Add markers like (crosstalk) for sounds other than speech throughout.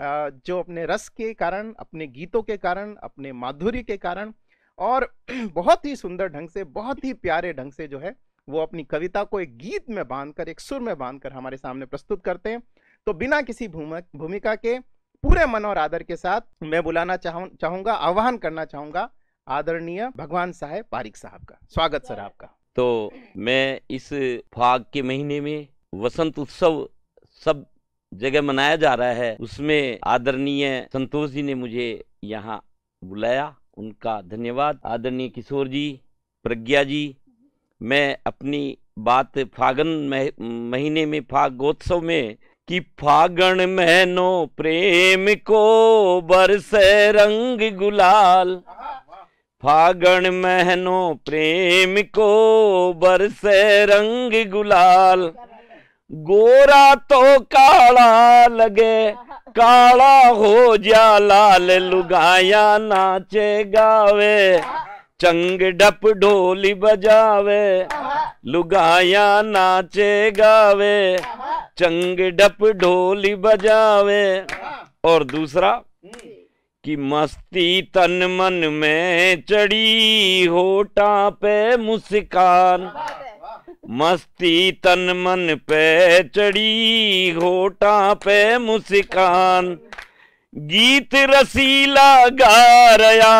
जो अपने रस के कारण अपने गीतों के कारण अपने माधुर्य के कारण और (clears throat) बहुत ही सुंदर ढंग से बहुत ही प्यारे ढंग से जो है वो अपनी कविता को एक गीत में बांधकर एक सुर में बांधकर हमारे सामने प्रस्तुत करते हैं तो बिना किसी भूमिका के पूरे मन और आदर के साथ मैं बुलाना चाहू चाहूंगा आह्वान करना चाहूँगा आदरणीय भगवान साहेब पारिक साहब का स्वागत सर आपका तो मैं इस फाग के महीने में वसंत उत्सव सब जगह मनाया जा रहा है उसमें आदरणीय संतोष जी ने मुझे यहाँ बुलाया उनका धन्यवाद आदरणीय किशोर जी प्रज्ञा जी मैं अपनी बात फागन महीने में फागोत्सव में कि फागण महनो प्रेम को बरस रंग गुलाल फागण महनो प्रेम को बरस रंग गुलाल गोरा तो काला लगे काला हो जा लाल लुगाया नाचे गावे चंग डप ढोली बजावे लुगाया नाचे गावे चंग डप ढोली बजावे और दूसरा कि मस्ती तन मन में चढ़ी होटा पे मुस्कान मस्ती तन मन पे चढ़ी घोटा पे मुस्कान गीत रसीला गा रया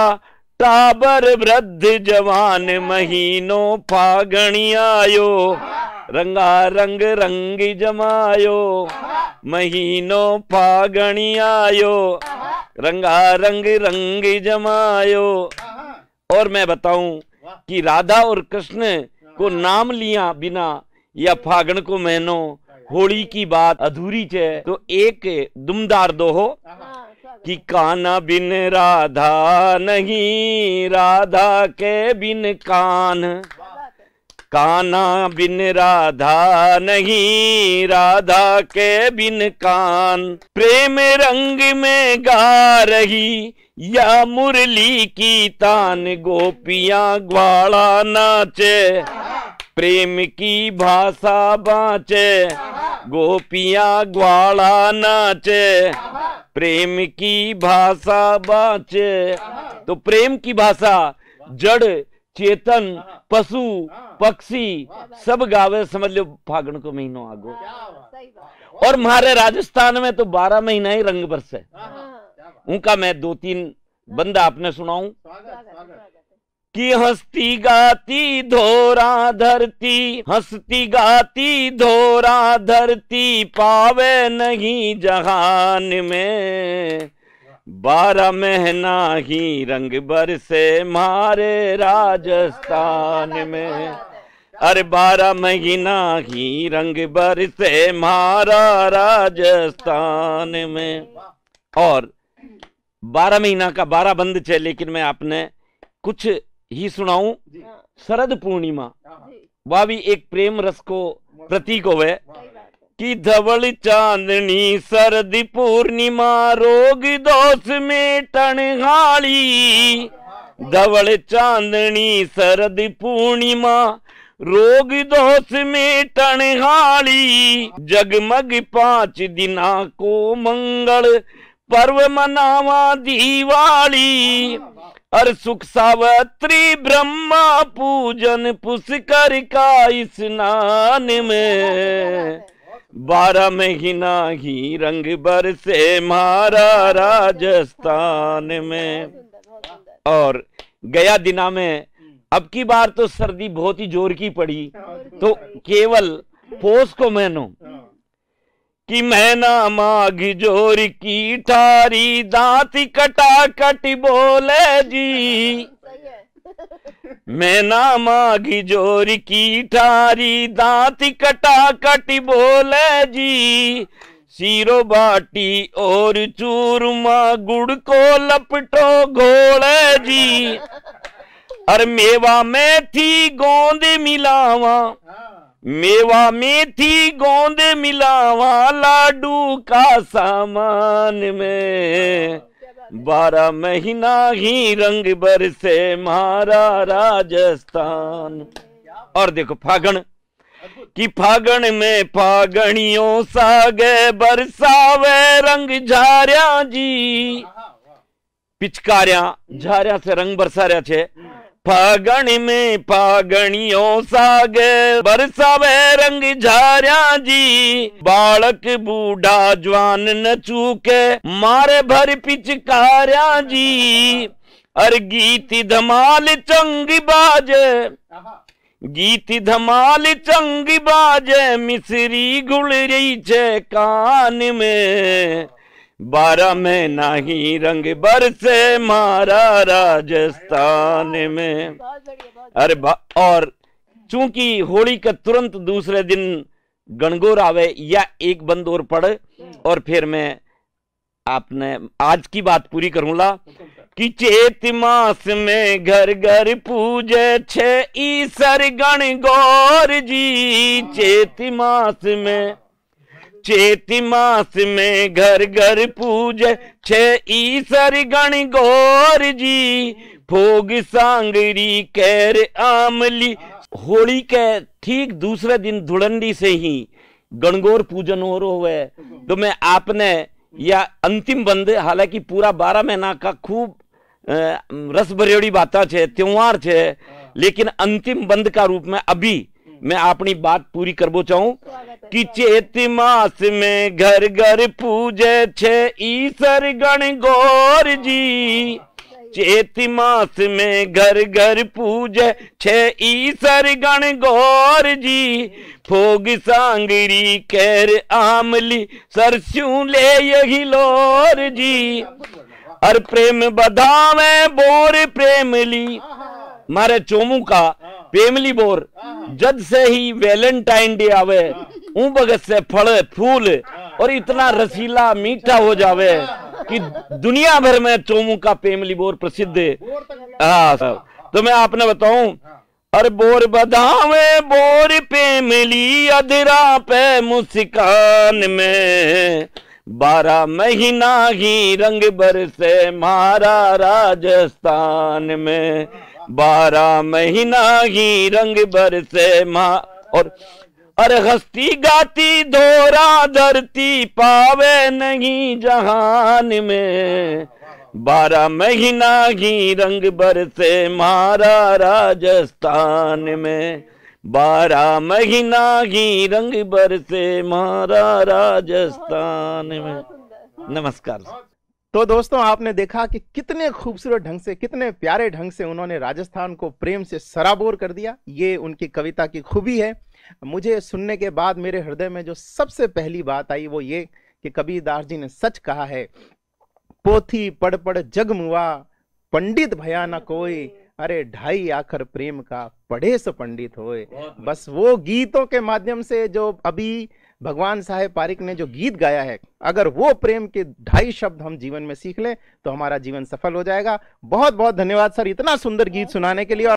टाबर वृद्ध जवान महीनो फागणी आयो रंगा रंग रंग जमायो महीनो फागणी आयो रंगा रंग रंग जमायो और मैं बताऊं कि राधा और कृष्ण को नाम लिया बिना या फागण को महनो होली की बात अधूरी छे तो एक दुमदार दोहो कि काना बिन राधा नहीं राधा के बिन कान काना बिन राधा नहीं राधा के बिन कान प्रेम रंग में गा रही या मुरली की तान गोपियां ग्वाला नाचे प्रेम की भाषा बाँचे गोपियां ग्वाला नाचे प्रेम की भाषा बाचे तो प्रेम की भाषा जड़ चेतन पशु पक्षी सब गावे समझ लो फागण को महीनों आगो और हमारे राजस्थान में तो बारह महीना ही रंग बरसे हाँ। उनका मैं दो तीन बंदा आपने सुनाऊं कि हस्ती गाती धोरा धरती हस्ती गाती धोरा धरती पावे नहीं जहान में बारह महीना ही रंग बर से मारे राजस्थान में अरे बारह महीना ही रंग बर से मारा राजस्थान में और बारह महीना का बारह बंद छे लेकिन मैं आपने कुछ ही सुनाऊं शरद पूर्णिमा हाँ। वह भी एक प्रेम रस को प्रतीक होवे कि धवल चांदनी शरद पूर्णिमा रोग दोष में टनहाली धवल चांदनी शरद पूर्णिमा रोग दोष में टनहाली जगमग पांच दिना को मंगल पर्व मनावा दिवाली अर सुख सावत्री ब्रह्मा पूजन पुष्कर का स्नान में बारह महीना ही रंग बर से मारा राजस्थान में और गया दिना में अब की बार तो सर्दी बहुत ही जोर की पड़ी तो केवल पोष को महीनों कि ना माघ जोर की ठारी दांत कटा कट बोले जी ना माघ जोर की ठारी दांत कटा कट बोले जी सीरो बाटी और चूरमा गुड़ को लपटो घोले जी अरे मेवा मेथी गोंद मिलावा हाँ। मेवा मेथी गोंद मिलावा लाडू का सामान में बारह महीना ही रंग बरसे मारा राजस्थान और देखो फागण कि फागण में फागणियों सागे बरसावे रंग झारिया जी पिचकारिया झारिया से रंग रहा छे फागणी में पागणियों सागे बरसावे रंग झारिया जी बालक बूढ़ा जवान न चूके मारे भर पिचकारिया जी अर गीत धमाल चंगी बाजे गीत धमाल चंगी बाजे मिसरी गुल रही छे कान में बारह में नहीं रंग बर से मारा राजस्थान में अरे और चूंकि होली का तुरंत दूसरे दिन गणगौर आवे या एक बंद और पढ़ और फिर मैं आपने आज की बात पूरी करूंगा कि चेत मास में घर घर पूजे छे ईसर गणगोर जी चेत मास में चेती मास में घर घर पूज छे ईसर गण गौर जी भोग सांगरी कैर आमली होली के ठीक दूसरे दिन धुड़ंडी से ही गणगौर पूजन और है तो मैं आपने या अंतिम बंद हालांकि पूरा बारह महीना का खूब रस भरे बात छे त्योहार छे लेकिन अंतिम बंद का रूप में अभी मैं अपनी बात पूरी करबो चाहू कि चेत मास में घर घर पूजे छे ईसर गण गौर जी चेत मास में घर घर पूजे छे ईसर गण गौर जी फोग सांगरी कैर आमली सरसू ले यही लोर जी और प्रेम बधावे बोर प्रेमली मारे चोमू का हाँ। प्रेमली बोर हाँ। जद से ही वैलेंटाइन डे आवे ऊ भगत से फल फूल और इतना रसीला मीठा हो जावे कि दुनिया भर में चोमू का पेमली बोर प्रसिद्ध है हाँ तो मैं आपने बताऊं अरे बोर बधावे बोर पेमली अधरा पे मुस्कान में बारह महीना ही रंग बरसे मारा राजस्थान में बारह महीना ही रंग बरसे माँ और अरे हस्ती गाती दोरा धरती पावे नहीं जहान में बारह महीना ही रंग बरसे मारा राजस्थान में बारह महीना ही रंग बरसे मारा राजस्थान में नमस्कार तो दोस्तों आपने देखा कि कितने खूबसूरत ढंग से कितने प्यारे ढंग से उन्होंने राजस्थान को प्रेम से सराबोर कर दिया ये उनकी कविता की खूबी है मुझे सुनने के बाद मेरे हृदय में जो सबसे पहली बात आई वो ये कि कबीरदास जी ने सच कहा है पोथी पढ़ पढ़ मुआ पंडित भया न कोई अरे ढाई आखर प्रेम का पढ़े सो पंडित होए बस वो गीतों के माध्यम से जो अभी भगवान साहेब पारिक ने जो गीत गाया है अगर वो प्रेम के ढाई शब्द हम जीवन में सीख लें तो हमारा जीवन सफल हो जाएगा बहुत बहुत धन्यवाद सर इतना सुंदर गीत हाँ। सुनाने के लिए